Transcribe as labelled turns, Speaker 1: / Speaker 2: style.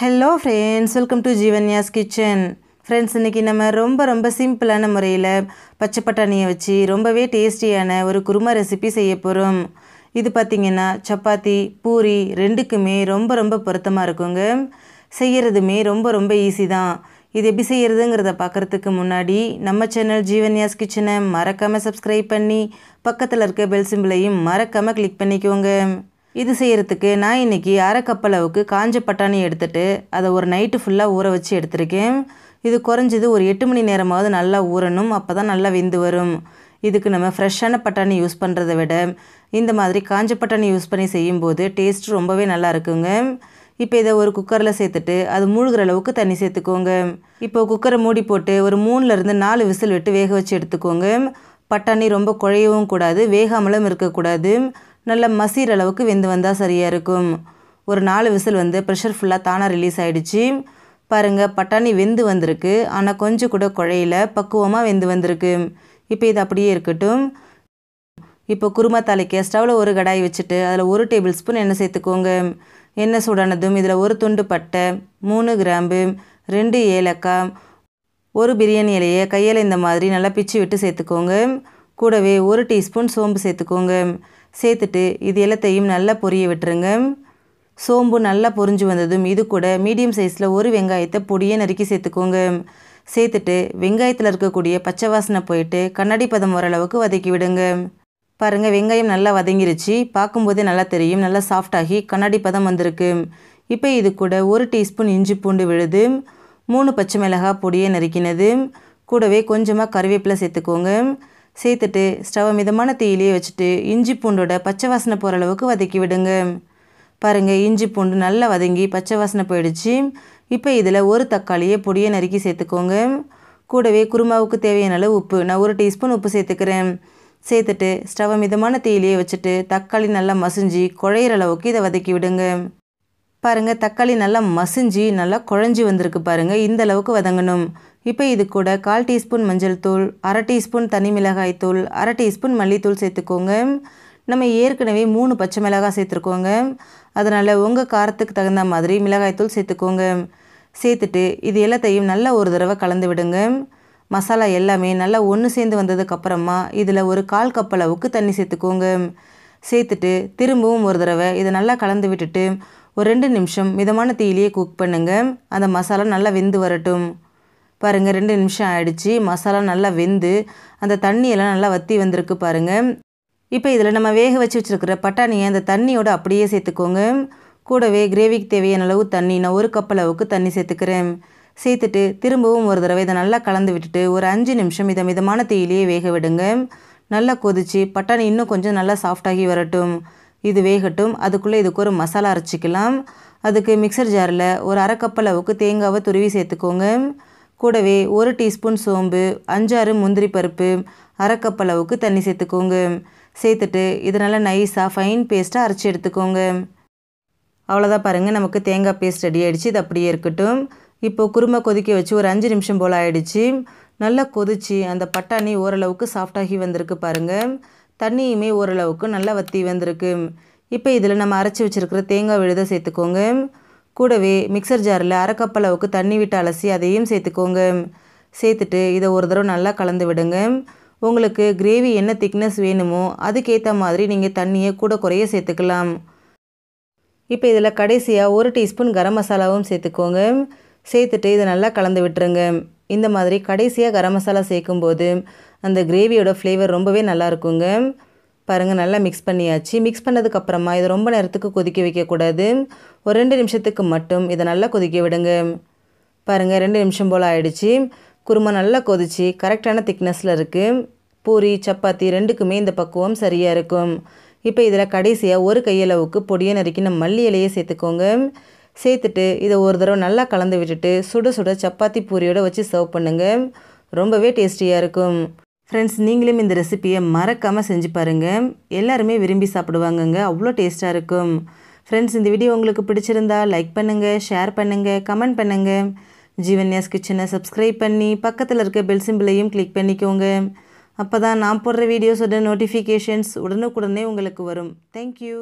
Speaker 1: hello friends welcome to Jeevanya's kitchen friends இன்றைக்கி நம்ம ரொம்ப ரொம்ப சிம்பிளான முறையில் பச்சை பட்டாணியை வச்சு ரொம்பவே டேஸ்டியான ஒரு குருமா ரெசிபி செய்ய போகிறோம் இது பார்த்திங்கன்னா சப்பாத்தி பூரி ரெண்டுக்குமே ரொம்ப ரொம்ப பொருத்தமாக இருக்குங்க செய்கிறதுமே ரொம்ப ரொம்ப ஈஸி தான் இது எப்படி செய்கிறதுங்கிறத பார்க்குறதுக்கு முன்னாடி நம்ம சேனல் ஜீவன்யாஸ் கிச்சனை மறக்காமல் சப்ஸ்கிரைப் பண்ணி பக்கத்தில் இருக்க பெல் சிம்பிளையும் மறக்காமல் கிளிக் பண்ணிக்கோங்க இது செய்கிறதுக்கு நான் இன்னைக்கு அரைக்கப் அளவுக்கு காஞ்ச பட்டாணி எடுத்துகிட்டு அதை ஒரு நைட்டு ஃபுல்லாக ஊற வச்சு எடுத்திருக்கேன் இது குறைஞ்சது ஒரு எட்டு மணி நேரமாவது நல்லா ஊறணும் அப்போ தான் நல்லா வெந்து வரும் இதுக்கு நம்ம ஃப்ரெஷ்ஷான பட்டாணி யூஸ் பண்ணுறத விட இந்த மாதிரி காஞ்ச பட்டாணி யூஸ் பண்ணி செய்யும்போது டேஸ்ட் ரொம்பவே நல்லா இருக்குங்க இப்போ இதை ஒரு குக்கரில் சேர்த்துட்டு அது மூழ்கிற அளவுக்கு தண்ணி சேர்த்துக்கோங்க இப்போ குக்கரை மூடி போட்டு ஒரு மூணுலேருந்து நாலு விசில் விட்டு வேக வச்சு எடுத்துக்கோங்க பட்டாணி ரொம்ப குழையவும் கூடாது வேகாமலும் இருக்கக்கூடாது நல்ல மசீர் அளவுக்கு வெந்து வந்தால் சரியாக இருக்கும் ஒரு நாலு விசில் வந்து ப்ரெஷர் ஃபுல்லாக தானாக ரிலீஸ் ஆகிடுச்சு பாருங்கள் பட்டாணி வெந்து வந்திருக்கு ஆனால் கொஞ்சம் கூட குழையில் பக்குவமாக வெந்து வந்திருக்கு இப்போ இது அப்படியே இருக்கட்டும் இப்போ குருமா தாளிக்க ஸ்டவ்வில் ஒரு கடாய் வச்சுட்டு அதில் ஒரு டேபிள் ஸ்பூன் எண்ணெய் சேர்த்துக்கோங்க எண்ணெய் சூடானதும் இதில் ஒரு துண்டு பட்டை மூணு கிராம்பு ரெண்டு ஏலக்காய் ஒரு பிரியாணி இலையை கையில் இந்த மாதிரி நல்லா பிச்சு விட்டு சேர்த்துக்கோங்க கூடவே ஒரு டீஸ்பூன் சோம்பு சேர்த்துக்கோங்க சேர்த்துட்டு இது எல்லாத்தையும் நல்லா பொரிய விட்டுருங்க சோம்பு நல்லா பொரிஞ்சு வந்ததும் இது கூட மீடியம் சைஸில் ஒரு வெங்காயத்தை பொடியை நறுக்கி சேர்த்துக்கோங்க சேர்த்துட்டு வெங்காயத்தில் இருக்கக்கூடிய பச்சை வாசனை போயிட்டு கண்ணாடி பதம் ஓரளவுக்கு வதக்கி விடுங்க பாருங்கள் வெங்காயம் நல்லா வதங்கிருச்சு பார்க்கும்போதே நல்லா தெரியும் நல்லா சாஃப்டாகி கண்ணாடி பதம் வந்திருக்கு இப்போ இது கூட ஒரு டீஸ்பூன் இஞ்சி பூண்டு விழுது மூணு பச்சை மிளகாய் பொடியை நறுக்கினது கூடவே கொஞ்சமாக கருவேப்பிலை சேர்த்துக்கோங்க சேர்த்துட்டு ஸ்டவ் மிதமான தீயிலே வச்சுட்டு இஞ்சி பூண்டோட பச்சை வாசனை போகிற அளவுக்கு வதக்கி விடுங்க பாருங்கள் இஞ்சி பூண்டு நல்லா வதங்கி பச்சை வாசனை போயிடுச்சு இப்போ இதில் ஒரு தக்காளியை பொடியை நறுக்கி சேர்த்துக்கோங்க கூடவே குருமாவுக்கு தேவையான அளவு உப்பு நான் ஒரு டீஸ்பூன் உப்பு சேர்த்துக்கிறேன் சேர்த்துட்டு ஸ்டவ் மிதமான தீயிலே வச்சுட்டு தக்காளி நல்லா மசிஞ்சு குழையிற அளவுக்கு இதை வதக்கி விடுங்க பாருங்கள் தக்காளி நல்லா மசிஞ்சு நல்லா குழஞ்சி வந்திருக்கு பாருங்கள் இந்த அளவுக்கு வதங்கணும் இப்போ இது கூட கால் டீஸ்பூன் மஞ்சள் தூள் அரை டீஸ்பூன் தனி மிளகாய் தூள் அரை டீஸ்பூன் மல்லித்தூள் சேர்த்துக்கோங்க நம்ம ஏற்கனவே மூணு பச்சை மிளகாய் சேர்த்துருக்கோங்க அதனால் உங்கள் காரத்துக்கு தகுந்த மாதிரி மிளகாய்த்தூள் சேர்த்துக்கோங்க சேர்த்துட்டு இது எல்லாத்தையும் நல்லா ஒரு தடவை கலந்து விடுங்க மசாலா எல்லாமே நல்லா ஒன்று சேர்ந்து வந்ததுக்கப்புறமா இதில் ஒரு கால் கப் அளவுக்கு தண்ணி சேர்த்துக்கோங்க சேர்த்துட்டு திரும்பவும் ஒரு தடவை இதை நல்லா கலந்து விட்டுட்டு ஒரு ரெண்டு நிமிஷம் மிதமான தீயிலேயே குக் பண்ணுங்கள் அந்த மசாலா நல்லா வெந்து வரட்டும் பாருங்கள் ரெண்டு நிமிஷம் ஆகிடுச்சி மசாலா நல்லா வெந்து அந்த தண்ணியெல்லாம் நல்லா வற்றி வந்திருக்கு பாருங்கள் இப்போ இதில் நம்ம வேக வச்சு வச்சுருக்கிற பட்டாணியை அந்த தண்ணியோடு அப்படியே சேர்த்துக்கோங்க கூடவே கிரேவிக்கு தேவையான அளவு தண்ணி நான் ஒரு கப் அளவுக்கு தண்ணி சேர்த்துக்கிறேன் சேர்த்துட்டு திரும்பவும் ஒரு தடவை இதை நல்லா கலந்து விட்டுட்டு ஒரு அஞ்சு நிமிஷம் இதை மிதமான தீயிலேயே வேக விடுங்க நல்லா கொதித்து பட்டாணி இன்னும் கொஞ்சம் நல்லா சாஃப்டாகி வரட்டும் இது வேகட்டும் அதுக்குள்ளே இதுக்கு ஒரு மசாலா அரைச்சிக்கலாம் அதுக்கு மிக்சர் ஜாரில் ஒரு அரை கப் அளவுக்கு தேங்காவை துருவி சேர்த்துக்கோங்க கூடவே ஒரு டீஸ்பூன் சோம்பு அஞ்சாறு முந்திரி பருப்பு அரைக்கப் அளவுக்கு தண்ணி சேர்த்துக்கோங்க சேர்த்துட்டு இதனால் நைஸாக ஃபைன் பேஸ்ட்டாக அரைச்சி எடுத்துக்கோங்க அவ்வளோதான் பாருங்கள் நமக்கு தேங்காய் பேஸ்ட் ரெடி ஆகிடுச்சு இது அப்படியே இருக்கட்டும் இப்போது குருமை கொதிக்க வச்சு ஒரு அஞ்சு நிமிஷம் போல் ஆகிடுச்சு நல்லா கொதித்து அந்த பட்டாணி ஓரளவுக்கு சாஃப்டாகி வந்திருக்கு பாருங்கள் தண்ணியுமே ஓரளவுக்கு நல்லா வற்றி வந்திருக்கு இப்போ இதில் நம்ம அரைச்சி வச்சுருக்கிற தேங்காய் விழுத சேர்த்துக்கோங்க கூடவே மிக்சர் ஜாரில் அரைக்கப் அளவுக்கு தண்ணி விட்டு அலசி அதையும் சேர்த்துக்கோங்க சேர்த்துட்டு இதை ஒரு தடவை நல்லா கலந்து விடுங்க உங்களுக்கு கிரேவி என்ன திக்னஸ் வேணுமோ அதுக்கேற்ற மாதிரி நீங்கள் தண்ணியை கூட குறைய சேர்த்துக்கலாம் இப்போ இதில் கடைசியாக ஒரு டீஸ்பூன் கரம் மசாலாவும் சேர்த்துக்கோங்க சேர்த்துட்டு இதை நல்லா கலந்து விட்டுருங்க இந்த மாதிரி கடைசியாக கரம் மசாலா சேர்க்கும்போது அந்த கிரேவியோட ஃப்ளேவர் ரொம்பவே நல்லா இருக்குங்க பாருங்கள் நல்லா மிக்ஸ் பண்ணியாச்சு மிக்ஸ் பண்ணதுக்கப்புறமா இதை ரொம்ப நேரத்துக்கு கொதிக்க வைக்கக்கூடாது ஒரு ரெண்டு நிமிஷத்துக்கு மட்டும் இதை நல்லா கொதிக்க விடுங்க பாருங்கள் ரெண்டு நிமிஷம் போல் ஆகிடுச்சி குருமா நல்லா கொதிச்சு கரெக்டான திக்னஸில் இருக்குது பூரி சப்பாத்தி ரெண்டுக்குமே இந்த பக்குவம் சரியாக இருக்கும் இப்போ இதில் கடைசியாக ஒரு கையளவுக்கு பொடியை நறுக்கி நம்ம மல்லி இலையை சேர்த்துக்கோங்க சேர்த்துட்டு இதை ஒரு தடவை நல்லா கலந்து விட்டுட்டு சுட சுட சப்பாத்தி பூரியோடு வச்சு சர்வ் பண்ணுங்கள் ரொம்பவே டேஸ்டியாக இருக்கும் ஃப்ரெண்ட்ஸ் நீங்களும் இந்த ரெசிப்பியை மறக்காமல் செஞ்சு பாருங்கள் எல்லாருமே விரும்பி சாப்பிடுவாங்கங்க அவ்வளோ டேஸ்ட்டாக இருக்கும் ஃப்ரெண்ட்ஸ் இந்த வீடியோ உங்களுக்கு பிடிச்சிருந்தா லைக் பண்ணுங்கள் ஷேர் பண்ணுங்கள் கமெண்ட் பண்ணுங்கள் ஜீவன்யாஸ் கிச்சனை சப்ஸ்கிரைப் பண்ணி பக்கத்தில் இருக்க பெல் சிம்பிளையும் கிளிக் பண்ணிக்கோங்க அப்போ தான் நான் போடுற வீடியோஸோட நோட்டிஃபிகேஷன்ஸ் உடனுக்குடனே உங்களுக்கு வரும் தேங்க்யூ